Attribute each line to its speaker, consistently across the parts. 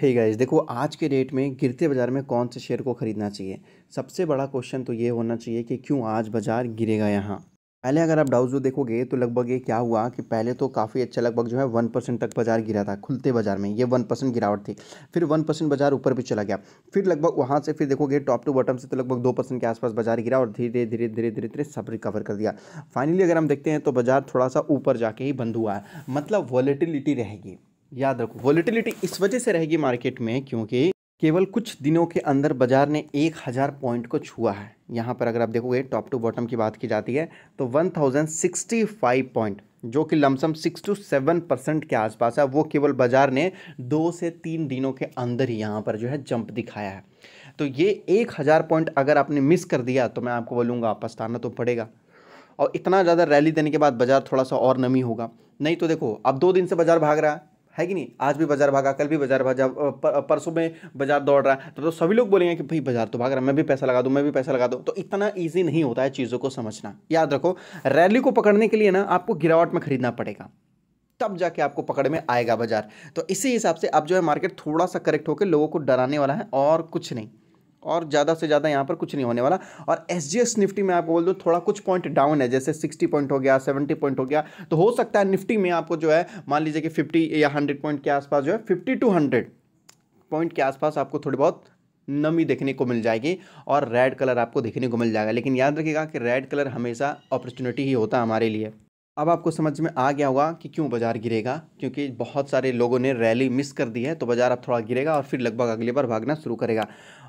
Speaker 1: हे hey guys देखो आज के डेट में गिरते बाज़ार में कौन से शेयर को ख़रीदना चाहिए सबसे बड़ा क्वेश्चन तो ये होना चाहिए कि क्यों आज बाज़ार गिरेगा यहाँ पहले अगर आप डाउजो देखोगे तो लगभग ये क्या हुआ कि पहले तो काफ़ी अच्छा लगभग जो है वन परसेंट तक बाजार गिरा था खुलते बाजार में ये वन परसेंट गिरावट थी फिर वन परसेंट बाजार ऊपर भी चला गया फिर लगभग वहाँ से फिर देखोगे टॉप टू बॉटम से तो लगभग दो परसेंट के आसपास बाजार गिरा और धीरे धीरे धीरे धीरे धीरे सब रिकवर कर दिया फाइनली अगर हम देखते हैं तो बाजार थोड़ा सा ऊपर जाके ही बंद हुआ है मतलब वॉलेटिलिटी रहेगी याद रखो वॉलीटिलिटी इस वजह से रहेगी मार्केट में क्योंकि केवल कुछ दिनों के अंदर बाजार ने एक हज़ार पॉइंट को छुआ है यहाँ पर अगर आप देखोगे टॉप टू बॉटम की बात की जाती है तो one thousand sixty five point जो कि lump sum six to seven percent के आसपास है वो केवल बाजार ने दो से तीन दिनों के अंदर ही यहाँ पर जो है जंप दिखाया है तो ये एक हज़ार पॉइंट अगर आपने मिस कर दिया तो मैं आपको बोलूँगा पछताना तो पड़ेगा और इतना ज़्यादा रैली देने के बाद बाज़ार थोड़ा सा और नमी होगा नहीं तो देखो अब दो दिन से बाज़ार भाग रहा है है कि नहीं आज भी बाजार भागा कल भी बाजार भागा परसों में बाजार दौड़ रहा है तो, तो सभी लोग बोलेंगे कि भाई बाजार तो भाग रहा है मैं भी पैसा लगा दूँ मैं भी पैसा लगा दूँ तो इतना ईजी नहीं होता है चीज़ों को समझना याद रखो रैली को पकड़ने के लिए ना आपको गिरावट में खरीदना पड़ेगा तब जाके आपको पकड़ में आएगा बाजार तो इसी हिसाब से अब जो है मार्केट थोड़ा सा करेक्ट होकर लोगों को डराने वाला है और कुछ नहीं और ज़्यादा से ज़्यादा यहाँ पर कुछ नहीं होने वाला और एस जी एस निफ्टी में आपको बोल दूँ थोड़ा कुछ पॉइंट डाउन है जैसे सिक्सटी पॉइंट हो गया सेवेंटी पॉइंट हो गया तो हो सकता है निफ्टी में आपको जो है मान लीजिए कि फिफ्टी या हंड्रेड पॉइंट के आसपास जो है फिफ्टी टू हंड्रेड पॉइंट के आसपास आपको थोड़ी बहुत नमी देखने को मिल जाएगी और रेड कलर आपको देखने को मिल जाएगा लेकिन याद रखिएगा कि रेड कलर हमेशा अपॉर्चुनिटी ही होता है हमारे लिए अब आपको समझ में आ गया होगा कि क्यों बाज़ार गिरेगा क्योंकि बहुत सारे लोगों ने रैली मिस कर दी है तो बाज़ार अब थोड़ा गिरेगा और फिर लगभग अगली बार भागना शुरू करेगा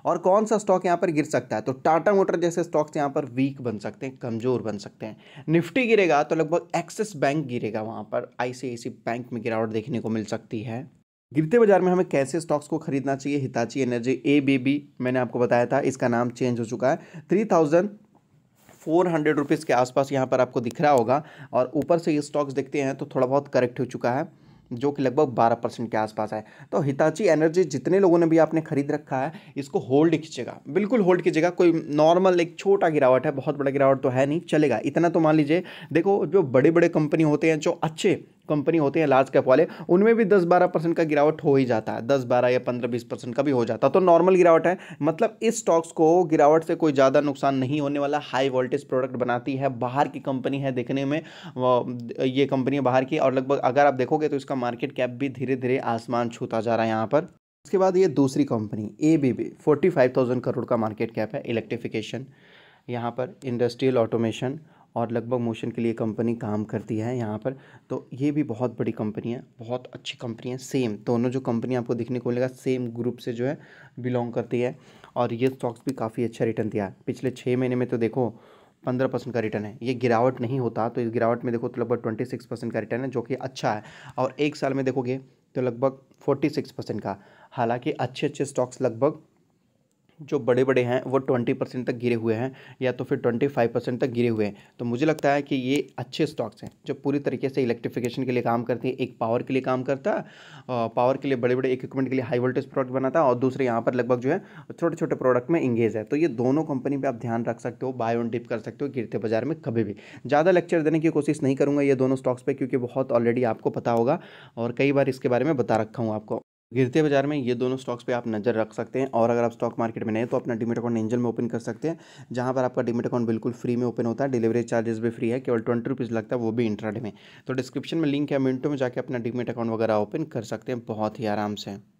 Speaker 1: और कौन सा स्टॉक यहाँ पर गिर सकता है तो टाटा मोटर जैसे स्टॉक्स यहाँ पर वीक बन सकते हैं कमज़ोर बन सकते हैं निफ्टी गिरेगा तो लगभग एक्सिस बैंक गिरेगा वहाँ पर आई बैंक में गिरावट देखने को मिल सकती है गिरते बाजार में हमें कैसे स्टॉक्स को खरीदना चाहिए हिताची एनर्जी ए मैंने आपको बताया था इसका नाम चेंज हो चुका है three thousand four hundred rupees के आसपास यहाँ पर आपको दिख रहा होगा और ऊपर से ये स्टॉक्स देखते हैं तो थोड़ा बहुत करेक्ट हो चुका है जो कि लगभग 12 परसेंट के आसपास है तो हिताची एनर्जी जितने लोगों ने भी आपने खरीद रखा है इसको होल्ड कीजिएगा बिल्कुल होल्ड कीजिएगा कोई नॉर्मल एक छोटा गिरावट है बहुत बड़ा गिरावट तो है नहीं चलेगा इतना तो मान लीजिए देखो जो बड़े बड़े कंपनी होते हैं जो अच्छे कंपनी होते हैं लार्ज कैप वाले उनमें भी दस बारह परसेंट का गिरावट हो ही जाता है दस बारह या पंद्रह बीस परसेंट का भी हो जाता है तो नॉर्मल गिरावट है मतलब इस स्टॉक्स को गिरावट से कोई ज़्यादा नुकसान नहीं होने वाला हाई वोल्टेज प्रोडक्ट बनाती है बाहर की कंपनी है देखने में ये कंपनी बाहर की और लगभग अगर आप देखोगे तो इसका मार्केट कैप भी धीरे धीरे आसमान छूता जा रहा है यहाँ पर उसके बाद ये दूसरी company A B B forty five thousand crore का मार्केट कैप है इलेक्ट्रिफिकेशन यहाँ पर इंडस्ट्रियल ऑटोमेशन और लगभग मोशन के लिए कंपनी काम करती है यहाँ पर तो ये भी बहुत बड़ी कंपनी है बहुत अच्छी कंपनी है सेम दोनों जो कंपनी आपको देखने को मिलेगा सेम ग्रुप से जो है बिलोंग करती है और ये स्टॉक्स भी काफ़ी अच्छा रिटर्न दिया है पिछले छः महीने में तो देखो पंद्रह परसेंट का रिटर्न है ये गिरावट नहीं होता तो इस गिरावट में देखो तो लगभग ट्वेंटी सिक्स परसेंट का रिटर्न है जो कि अच्छा है और एक साल में देखोगे तो लगभग फोर्टी सिक्स परसेंट का हालांकि अच्छे अच्छे स्टॉक्स लगभग जो बड़े बड़े हैं वो ट्वेंटी परसेंट तक गिरे हुए हैं या तो फिर ट्वेंटी फाइव परसेंट तक गिरे हुए हैं तो मुझे लगता है कि ये अच्छे स्टॉक्स हैं जो पूरी तरीके से इलेक्ट्रिफिकेशन के लिए काम करते हैं एक पावर के लिए काम करता है पावर के लिए बड़े बड़े इक्विपमेंट के लिए हाई वोल्टेज प्रोडक्ट बनाता है और दूसरे यहाँ पर लगभग जो है छोटे छोटे प्रोडक्ट में इंगेज है तो ये दोनों कंपनी पर आप ध्यान रख सकते हो बाय ऑन डिप कर सकते हो गिरते बाजार में कभी भी ज़्यादा लेक्चर देने की कोशिश नहीं करूँगा ये दोनों स्टॉक्स पर क्योंकि बहुत ऑलरेडी आपको पता होगा और कई बार इसके बारे में बता रखा हूँ आपको गिरते बाजार में ये दोनों स्टॉक्स पे आप नज़र रख सकते हैं और अगर आप स्टॉक मार्केट में नहीं तो अपना डिमिट अकाउंट एंजल में ओपन कर सकते हैं जहाँ पर आपका डिमिट अकाउंट बिल्कुल फ्री में ओपन होता है डिलीवरी चार्जेस भी फ्री है केवल ट्वेंटी रुपीज़ लगता है वो भी इंट्राडे में तो डिस्क्रिप्शन में लिंक है मिनटों में जाकर अपना डिमिट अकाउंट वगैरह ओपन कर सकते हैं बहुत ही आराम से